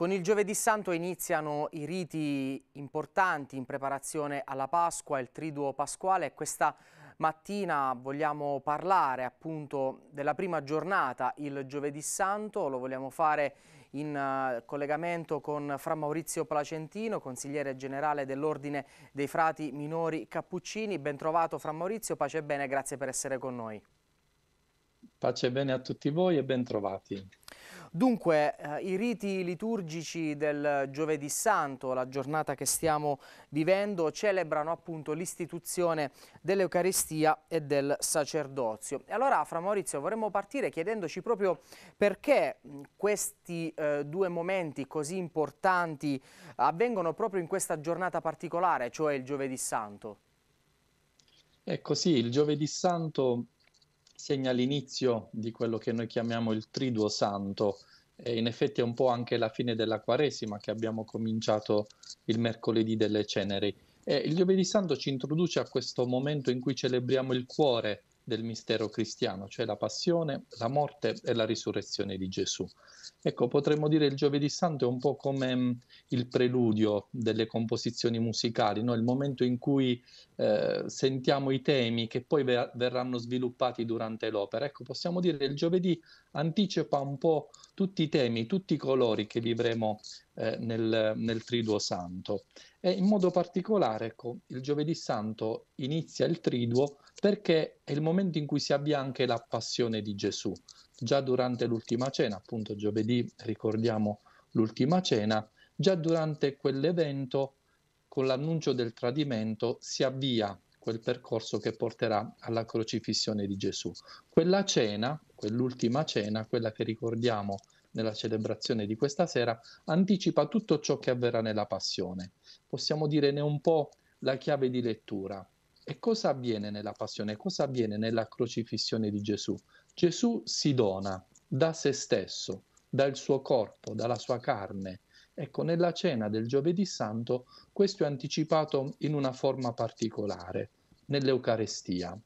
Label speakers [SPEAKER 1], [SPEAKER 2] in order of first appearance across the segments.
[SPEAKER 1] Con il giovedì santo iniziano i riti importanti in preparazione alla Pasqua, il triduo pasquale questa mattina vogliamo parlare appunto della prima giornata, il giovedì santo, lo vogliamo fare in eh, collegamento con Fra Maurizio Placentino, consigliere generale dell'Ordine dei Frati Minori Cappuccini. Bentrovato Fra Maurizio, pace e bene, grazie per essere con noi. Pace e bene a tutti voi e bentrovati. Dunque, eh, i riti liturgici del Giovedì Santo, la giornata che stiamo vivendo, celebrano appunto l'istituzione dell'Eucaristia e del sacerdozio. E allora, Fra Maurizio, vorremmo partire chiedendoci proprio perché mm, questi eh, due momenti così importanti avvengono proprio in questa giornata particolare, cioè il Giovedì Santo.
[SPEAKER 2] Ecco sì, il Giovedì Santo segna l'inizio di quello che noi chiamiamo il Triduo Santo e in effetti è un po' anche la fine della Quaresima che abbiamo cominciato il mercoledì delle ceneri. E il giovedì santo ci introduce a questo momento in cui celebriamo il cuore del mistero cristiano, cioè la passione, la morte e la risurrezione di Gesù. Ecco, potremmo dire il giovedì santo è un po' come mm, il preludio delle composizioni musicali, no? il momento in cui eh, sentiamo i temi che poi ver- verranno sviluppati durante l'opera. Ecco, possiamo dire che il giovedì anticipa un po' tutti i temi, tutti i colori che vivremo eh, nel, nel, Triduo Santo. E in modo particolare, ecco, il giovedì santo inizia il Triduo perché è il momento in cui si avvia anche la passione di Gesù. Già durante l'ultima cena, appunto giovedì ricordiamo l'ultima cena, già durante quell'evento, con l'annuncio del tradimento, si avvia quel percorso che porterà alla crocifissione di Gesù. Quella cena, quell'ultima cena, quella che ricordiamo nella celebrazione di questa sera, anticipa tutto ciò che avverrà nella passione. Possiamo dire ne un po' la chiave di lettura e cosa avviene nella passione? Cosa avviene nella crocifissione di Gesù? Gesù si dona da se stesso, dal suo corpo, dalla sua carne. Ecco, nella cena del giovedì santo questo è anticipato in una forma particolare, nell'Eucarestia.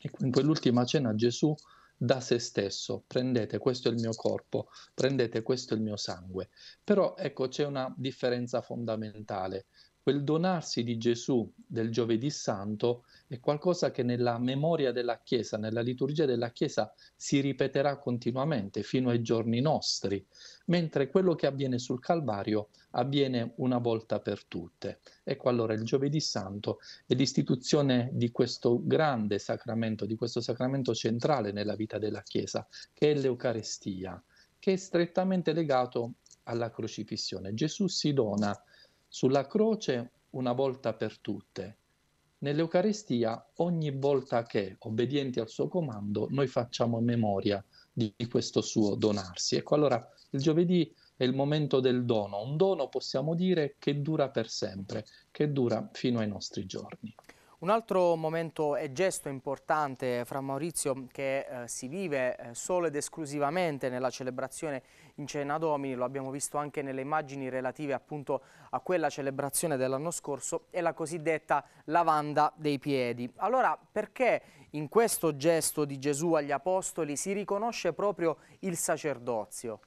[SPEAKER 2] Ecco, in quell'ultima cena Gesù da se stesso, prendete questo è il mio corpo, prendete questo è il mio sangue. Però ecco c'è una differenza fondamentale, Quel donarsi di Gesù del giovedì santo è qualcosa che nella memoria della Chiesa, nella liturgia della Chiesa si ripeterà continuamente fino ai giorni nostri, mentre quello che avviene sul Calvario avviene una volta per tutte. Ecco allora il giovedì santo è l'istituzione di questo grande sacramento, di questo sacramento centrale nella vita della Chiesa, che è l'Eucarestia, che è strettamente legato alla crocifissione. Gesù si dona sulla croce una volta per tutte. Nell'Eucarestia, ogni volta che, obbedienti al suo comando, noi facciamo memoria di questo suo donarsi. Ecco, allora il giovedì è il momento del dono, un dono possiamo dire che dura per sempre, che dura fino ai nostri giorni.
[SPEAKER 1] Un altro momento e gesto importante fra Maurizio che eh, si vive eh, solo ed esclusivamente nella celebrazione in Cena Domini, lo abbiamo visto anche nelle immagini relative appunto a quella celebrazione dell'anno scorso, è la cosiddetta lavanda dei piedi. Allora perché in questo gesto di Gesù agli Apostoli si riconosce proprio il sacerdozio?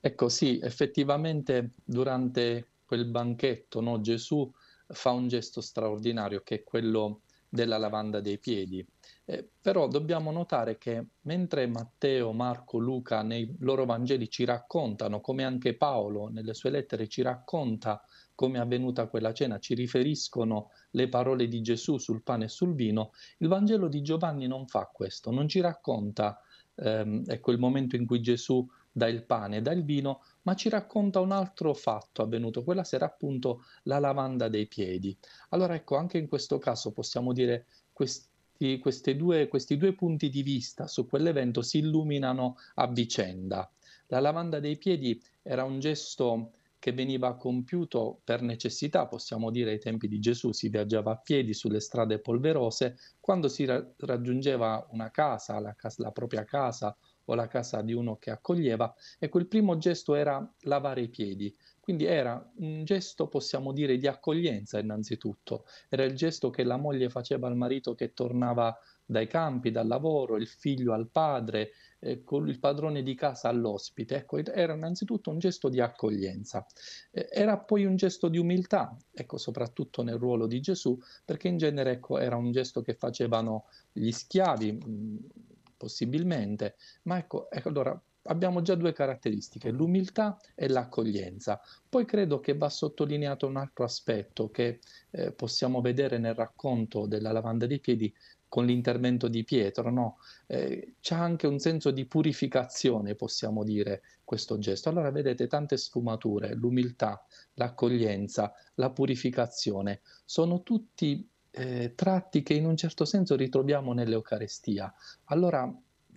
[SPEAKER 2] Ecco sì, effettivamente durante quel banchetto no, Gesù fa un gesto straordinario che è quello della lavanda dei piedi. Eh, però dobbiamo notare che mentre Matteo, Marco, Luca nei loro Vangeli ci raccontano, come anche Paolo nelle sue lettere ci racconta come è avvenuta quella cena, ci riferiscono le parole di Gesù sul pane e sul vino, il Vangelo di Giovanni non fa questo, non ci racconta ehm, ecco il momento in cui Gesù dà il pane e dà il vino, ma ci racconta un altro fatto avvenuto, quella sera appunto la lavanda dei piedi. Allora ecco, anche in questo caso possiamo dire questi, due, questi due punti di vista su quell'evento si illuminano a vicenda. La lavanda dei piedi era un gesto che veniva compiuto per necessità, possiamo dire ai tempi di Gesù, si viaggiava a piedi sulle strade polverose, quando si ra- raggiungeva una casa la, casa, la propria casa o la casa di uno che accoglieva, ecco il primo gesto era lavare i piedi, quindi era un gesto, possiamo dire, di accoglienza innanzitutto. Era il gesto che la moglie faceva al marito che tornava dai campi, dal lavoro, il figlio al padre, eh, con il padrone di casa all'ospite, ecco, era innanzitutto un gesto di accoglienza, eh, era poi un gesto di umiltà, ecco, soprattutto nel ruolo di Gesù, perché in genere ecco, era un gesto che facevano gli schiavi, mh, mm, possibilmente, ma ecco, ecco allora abbiamo già due caratteristiche, l'umiltà e l'accoglienza. Poi credo che va sottolineato un altro aspetto che eh, possiamo vedere nel racconto della lavanda dei piedi, con l'intervento di Pietro, no? Eh, c'è anche un senso di purificazione, possiamo dire, questo gesto. Allora vedete tante sfumature, l'umiltà, l'accoglienza, la purificazione, sono tutti eh, tratti che in un certo senso ritroviamo nell'Eucarestia. Allora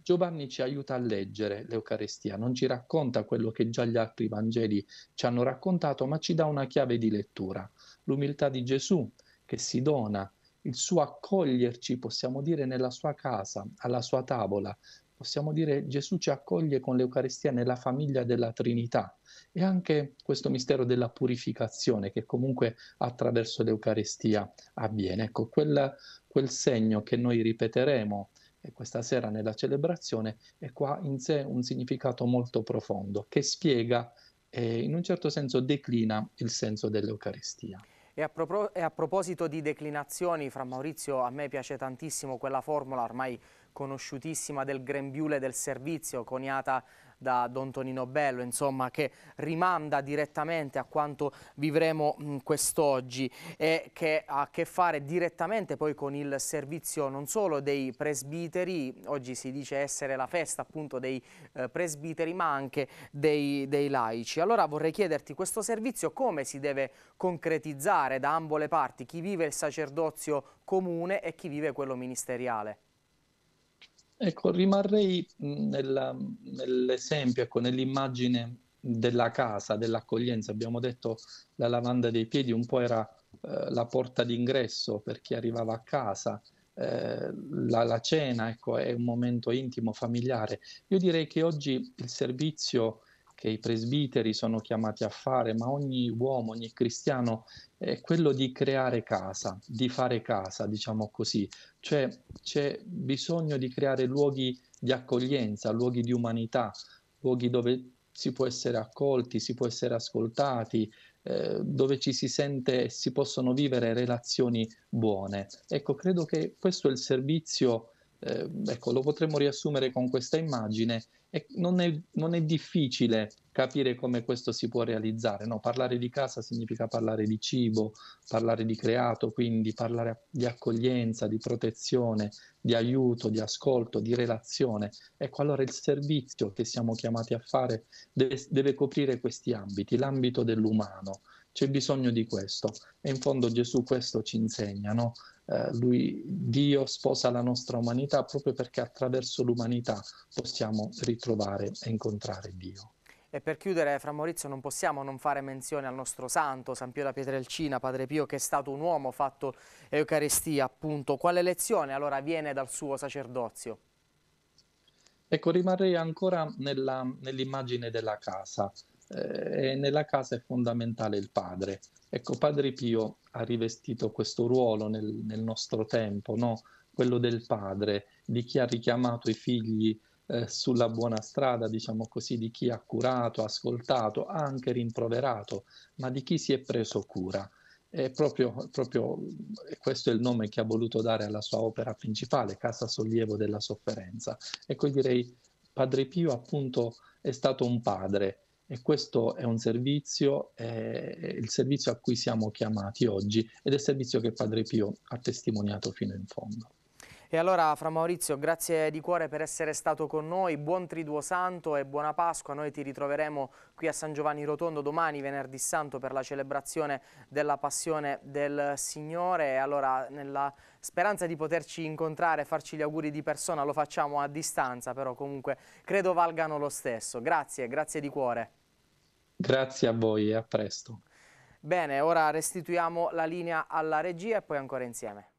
[SPEAKER 2] Giovanni ci aiuta a leggere l'Eucarestia, non ci racconta quello che già gli altri Vangeli ci hanno raccontato, ma ci dà una chiave di lettura. L'umiltà di Gesù che si dona, il suo accoglierci, possiamo dire, nella sua casa, alla sua tavola. Possiamo dire Gesù ci accoglie con l'Eucaristia nella famiglia della Trinità e anche questo mistero della purificazione che comunque attraverso l'Eucaristia avviene. Ecco, quel, quel segno che noi ripeteremo eh, questa sera nella celebrazione è qua in sé un significato molto profondo che spiega e eh, in un certo senso declina il senso dell'Eucaristia.
[SPEAKER 1] E a, propos e a proposito di declinazioni, fra Maurizio, a me piace tantissimo quella formula ormai conosciutissima del grembiule del servizio, coniata da Don Tonino Bello, insomma, che rimanda direttamente a quanto vivremo quest'oggi e che ha a che fare direttamente poi con il servizio non solo dei presbiteri, oggi si dice essere la festa appunto dei eh, presbiteri, ma anche dei, dei laici. Allora vorrei chiederti questo servizio come si deve concretizzare da ambo le parti, chi vive il sacerdozio comune e chi vive quello ministeriale?
[SPEAKER 2] Ecco, rimarrei nella, nell'esempio, ecco, nell'immagine della casa, dell'accoglienza. Abbiamo detto la lavanda dei piedi un po' era eh, la porta d'ingresso per chi arrivava a casa, eh, la, la, cena ecco, è un momento intimo, familiare. Io direi che oggi il servizio che i presbiteri sono chiamati a fare, ma ogni uomo, ogni cristiano, è quello di creare casa, di fare casa, diciamo così. Cioè c'è bisogno di creare luoghi di accoglienza, luoghi di umanità, luoghi dove si può essere accolti, si può essere ascoltati, eh, dove ci si sente e si possono vivere relazioni buone. Ecco, credo che questo è il servizio eh, ecco, lo potremmo riassumere con questa immagine e non è, non è difficile capire come questo si può realizzare. No? Parlare di casa significa parlare di cibo, parlare di creato, quindi parlare di accoglienza, di protezione, di aiuto, di ascolto, di relazione. Ecco, allora il servizio che siamo chiamati a fare deve, deve coprire questi ambiti, l'ambito dell'umano. C'è bisogno di questo e in fondo Gesù questo ci insegna, no? Eh, lui, Dio sposa la nostra umanità proprio perché attraverso l'umanità possiamo ritrovare e incontrare Dio.
[SPEAKER 1] E per chiudere, Fra Maurizio, non possiamo non fare menzione al nostro santo, San Pio da Pietrelcina, Padre Pio, che è stato un uomo fatto Eucaristia, appunto. Quale lezione allora viene dal suo sacerdozio?
[SPEAKER 2] Ecco, rimarrei ancora nell'immagine della casa. Eh, nella casa è fondamentale il padre. Ecco, Padre Pio ha rivestito questo ruolo nel, nel nostro tempo, no? quello del padre, di chi ha richiamato i figli eh, sulla buona strada, diciamo così, di chi ha curato, ascoltato, anche rimproverato, ma di chi si è preso cura. E proprio, proprio questo è il nome che ha voluto dare alla sua opera principale, Casa Sollievo della Sofferenza. Ecco, direi Padre Pio appunto è stato un padre, e questo è un servizio, eh, il servizio a cui siamo chiamati oggi ed è il servizio che Padre Pio ha testimoniato fino in fondo.
[SPEAKER 1] E allora Fra Maurizio, grazie di cuore per essere stato con noi, buon Triduo Santo e buona Pasqua, noi ti ritroveremo qui a San Giovanni Rotondo domani, venerdì santo, per la celebrazione della Passione del Signore e allora nella speranza di poterci incontrare e farci gli auguri di persona, lo facciamo a distanza, però comunque credo valgano lo stesso. Grazie, grazie di cuore.
[SPEAKER 2] Grazie a voi e a presto.
[SPEAKER 1] Bene, ora restituiamo la linea alla regia e poi ancora insieme.